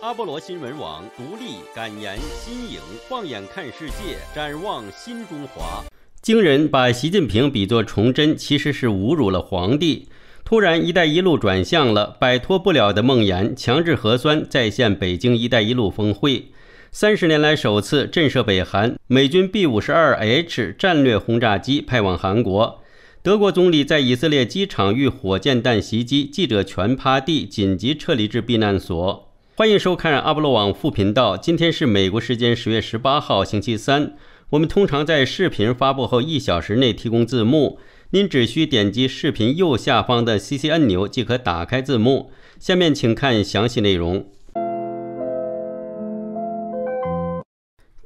阿波罗新闻网独立、敢言、新颖，放眼看世界，展望新中华。惊人把习近平比作崇祯，其实是侮辱了皇帝。突然，一带一路转向了，摆脱不了的梦魇。强制核酸再现北京一带一路峰会，三十年来首次震慑北韩。美军 B 五十二 H 战略轰炸机派往韩国。德国总理在以色列机场遇火箭弹袭击，记者全趴地，紧急撤离至避难所。欢迎收看阿波罗网副频道。今天是美国时间十月十八号星期三。我们通常在视频发布后一小时内提供字幕，您只需点击视频右下方的 CC 按钮即可打开字幕。下面请看详细内容。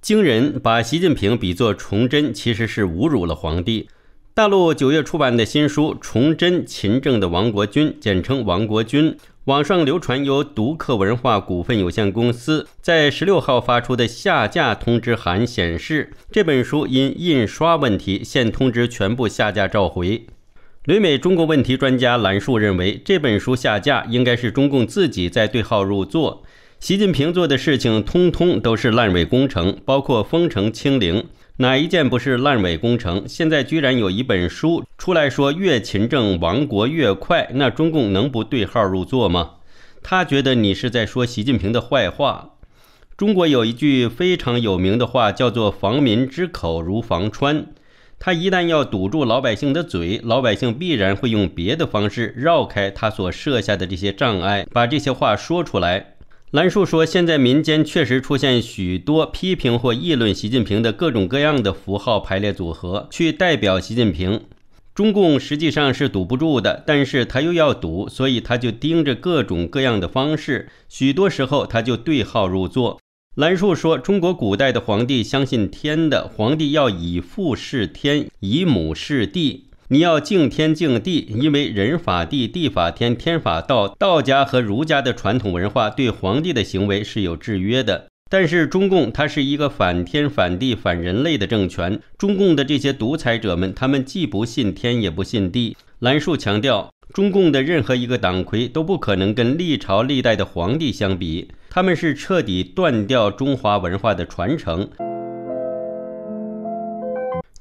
惊人把习近平比作崇祯，其实是侮辱了皇帝。大陆九月出版的新书《崇祯勤政的亡国君》，简称《亡国君》。网上流传由独克文化股份有限公司在十六号发出的下架通知函显示，这本书因印刷问题，现通知全部下架召回。旅美中国问题专家兰树认为，这本书下架应该是中共自己在对号入座。习近平做的事情通通都是烂尾工程，包括封城清零。哪一件不是烂尾工程？现在居然有一本书出来说越勤政亡国越快，那中共能不对号入座吗？他觉得你是在说习近平的坏话。中国有一句非常有名的话叫做“防民之口如防川”，他一旦要堵住老百姓的嘴，老百姓必然会用别的方式绕开他所设下的这些障碍，把这些话说出来。兰树说：“现在民间确实出现许多批评或议论习近平的各种各样的符号排列组合，去代表习近平。中共实际上是堵不住的，但是他又要堵，所以他就盯着各种各样的方式。许多时候他就对号入座。”兰树说：“中国古代的皇帝相信天的，皇帝要以父是天，以母是地。”你要敬天敬地，因为人法地，地法天，天法道。道家和儒家的传统文化对皇帝的行为是有制约的。但是中共它是一个反天、反地、反人类的政权。中共的这些独裁者们，他们既不信天，也不信地。兰树强调，中共的任何一个党魁都不可能跟历朝历代的皇帝相比，他们是彻底断掉中华文化的传承。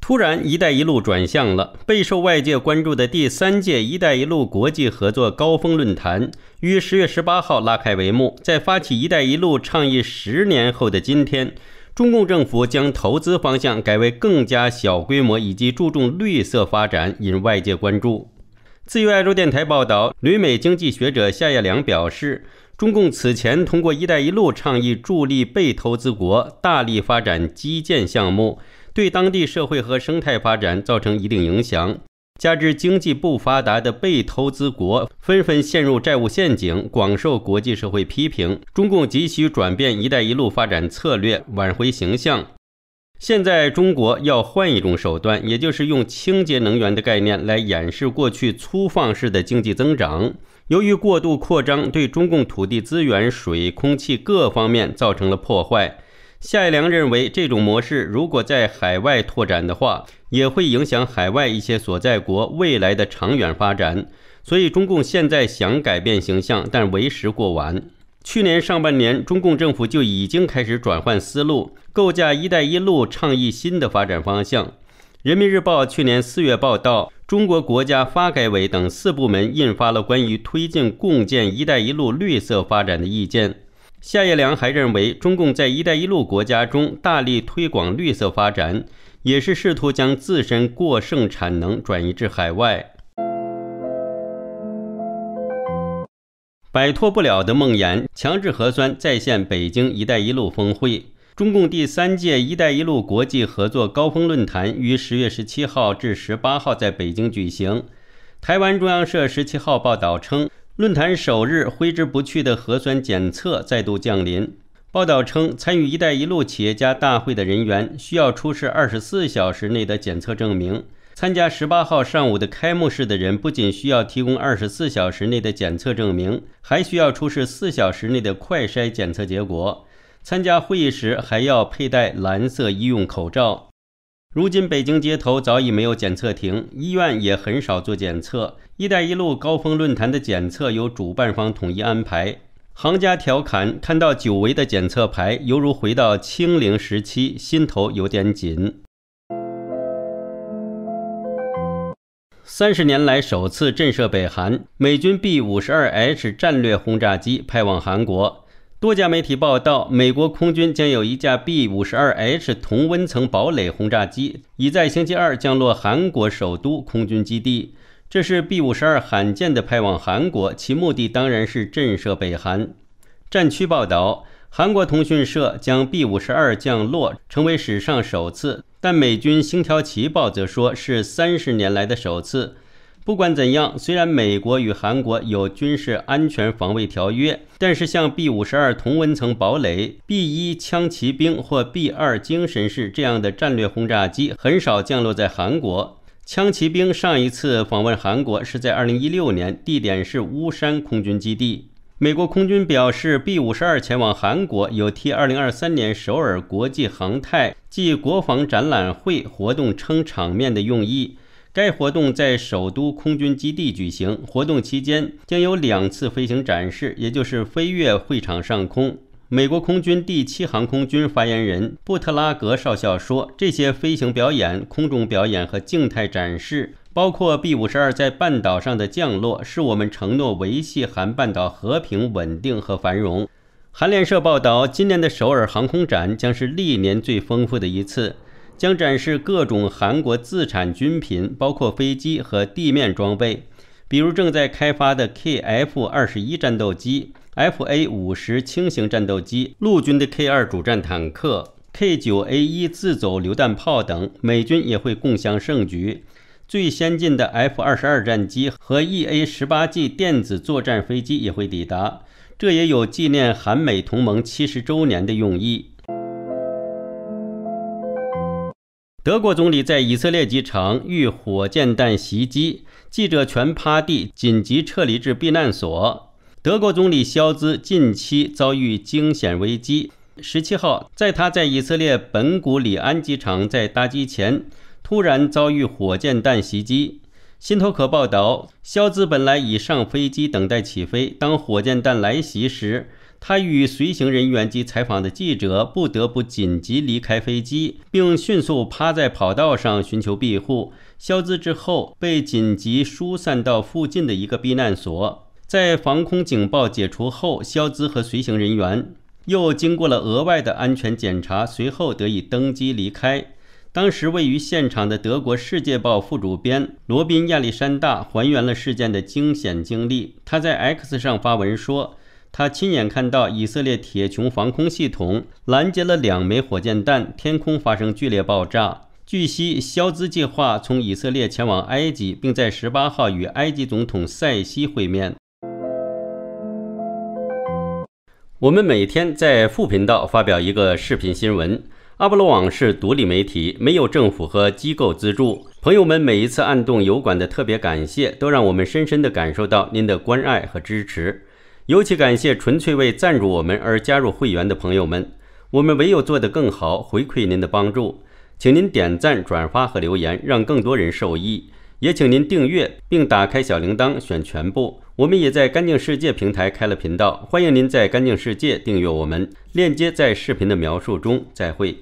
突然，“一带一路”转向了备受外界关注的第三届“一带一路”国际合作高峰论坛于十月十八号拉开帷幕。在发起“一带一路”倡议十年后的今天，中共政府将投资方向改为更加小规模以及注重绿色发展，引外界关注。自由亚洲电台报道，旅美经济学者夏亚良表示，中共此前通过“一带一路”倡议助力被投资国大力发展基建项目。对当地社会和生态发展造成一定影响，加之经济不发达的被投资国纷纷陷入债务陷阱，广受国际社会批评。中共急需转变“一带一路”发展策略，挽回形象。现在中国要换一种手段，也就是用清洁能源的概念来掩饰过去粗放式的经济增长。由于过度扩张，对中共土地、资源、水、空气各方面造成了破坏。夏一良认为，这种模式如果在海外拓展的话，也会影响海外一些所在国未来的长远发展。所以，中共现在想改变形象，但为时过晚。去年上半年，中共政府就已经开始转换思路，构架“一带一路”倡议新的发展方向。《人民日报》去年四月报道，中国国家发改委等四部门印发了关于推进共建“一带一路”绿色发展的意见。夏叶良还认为，中共在“一带一路”国家中大力推广绿色发展，也是试图将自身过剩产能转移至海外。摆脱不了的梦魇，强制核酸再现北京“一带一路”峰会。中共第三届“一带一路”国际合作高峰论坛于十月十七号至十八号在北京举行。台湾中央社十七号报道称。论坛首日挥之不去的核酸检测再度降临。报道称，参与“一带一路”企业家大会的人员需要出示二十四小时内的检测证明。参加十八号上午的开幕式的人不仅需要提供二十四小时内的检测证明，还需要出示四小时内的快筛检测结果。参加会议时还要佩戴蓝色医用口罩。如今，北京街头早已没有检测亭，医院也很少做检测。“一带一路”高峰论坛的检测由主办方统一安排。行家调侃：“看到久违的检测牌，犹如回到清零时期，心头有点紧。”三十年来首次震慑北韩，美军 B 五十二 H 战略轰炸机派往韩国。多家媒体报道，美国空军将有一架 B-52H 同温层堡垒轰炸机已在星期二降落韩国首都空军基地。这是 B-52 罕见的派往韩国，其目的当然是震慑北韩。战区报道，韩国通讯社将 B-52 降落成为史上首次，但美军星条旗报则说是三十年来的首次。不管怎样，虽然美国与韩国有军事安全防卫条约，但是像 B 五十二同温层堡垒、B 一枪骑兵或 B 二精神式这样的战略轰炸机很少降落在韩国。枪骑兵上一次访问韩国是在2016年，地点是乌山空军基地。美国空军表示，B 五十二前往韩国有替2023年首尔国际航太暨国防展览会活动撑场面的用意。该活动在首都空军基地举行。活动期间将有两次飞行展示，也就是飞越会场上空。美国空军第七航空军发言人布特拉格少校说：“这些飞行表演、空中表演和静态展示，包括 B-52 在半岛上的降落，是我们承诺维系韩半岛和平、稳定和繁荣。”韩联社报道，今年的首尔航空展将是历年最丰富的一次。将展示各种韩国自产军品，包括飞机和地面装备，比如正在开发的 KF 二十一战斗机、FA 五十轻型战斗机、陆军的 K 二主战坦克、K 九 A 一自走榴弹炮等。美军也会共享盛举，最先进的 F 二十二战机和 EA 十八 G 电子作战飞机也会抵达。这也有纪念韩美同盟七十周年的用意。德国总理在以色列机场遇火箭弹袭击，记者全趴地紧急撤离至避难所。德国总理肖兹近期遭遇惊险危机。十七号，在他在以色列本古里安机场在搭机前，突然遭遇火箭弹袭击。新头壳报道，肖兹本来已上飞机等待起飞，当火箭弹来袭时。他与随行人员及采访的记者不得不紧急离开飞机，并迅速趴在跑道上寻求庇护。肖兹之后被紧急疏散到附近的一个避难所。在防空警报解除后，肖兹和随行人员又经过了额外的安全检查，随后得以登机离开。当时位于现场的德国《世界报》副主编罗宾·亚历山大还原了事件的惊险经历。他在 X 上发文说。他亲眼看到以色列铁穹防空系统拦截了两枚火箭弹，天空发生剧烈爆炸。据悉，肖兹计划从以色列前往埃及，并在十八号与埃及总统塞西会面。我们每天在副频道发表一个视频新闻。阿波罗网是独立媒体，没有政府和机构资助。朋友们每一次按动油管的特别感谢，都让我们深深的感受到您的关爱和支持。尤其感谢纯粹为赞助我们而加入会员的朋友们，我们唯有做得更好回馈您的帮助，请您点赞、转发和留言，让更多人受益。也请您订阅并打开小铃铛，选全部。我们也在干净世界平台开了频道，欢迎您在干净世界订阅我们，链接在视频的描述中。再会。